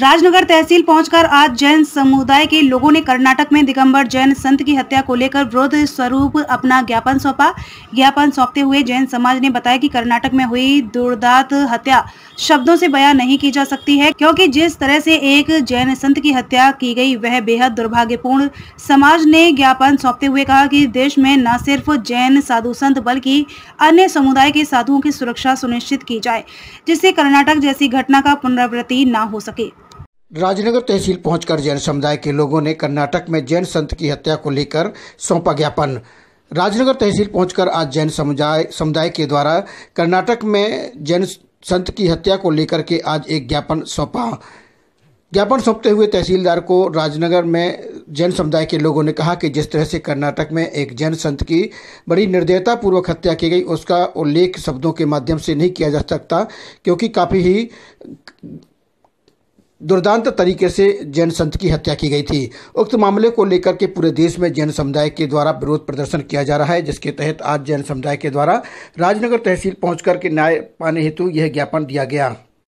राजनगर तहसील पहुंचकर आज जैन समुदाय के लोगों ने कर्नाटक में दिगंबर जैन संत की हत्या को लेकर विरोध स्वरूप अपना ज्ञापन सौंपा ज्ञापन सौंपते हुए जैन समाज ने बताया कि कर्नाटक में हुई दुर्दात हत्या शब्दों से बयां नहीं की जा सकती है क्योंकि जिस तरह से एक जैन संत की हत्या की गई वह बेहद दुर्भाग्यपूर्ण समाज ने ज्ञापन सौंपते हुए कहा कि देश में न सिर्फ जैन साधु संत बल्कि अन्य समुदाय के साधुओं की सुरक्षा सुनिश्चित की जाए जिससे कर्नाटक जैसी घटना का पुनरावृत्ति न हो सके राजनगर तहसील पहुंचकर जैन समुदाय के लोगों ने कर्नाटक में जैन संत की हत्या को लेकर सौंपा ज्ञापन राजनगर तहसील पहुंचकर आज जैन समुदाय समुदाय के द्वारा कर्नाटक में जैन संत की हत्या को लेकर के आज एक ज्ञापन सौंपा ज्ञापन सौंपते हुए तहसीलदार को राजनगर में जैन समुदाय के लोगों ने कहा कि जिस तरह से कर्नाटक में एक जैन संत की बड़ी निर्दयतापूर्वक हत्या की गई उसका उल्लेख शब्दों के माध्यम से नहीं किया जा सकता क्योंकि काफ़ी ही दुर्दांत तरीके से जैन संत की हत्या की गई थी उक्त मामले को लेकर के पूरे देश में जैन समुदाय के द्वारा विरोध प्रदर्शन किया जा रहा है जिसके तहत आज जैन समुदाय के द्वारा राजनगर तहसील पहुंचकर के न्याय पाने हेतु यह ज्ञापन दिया गया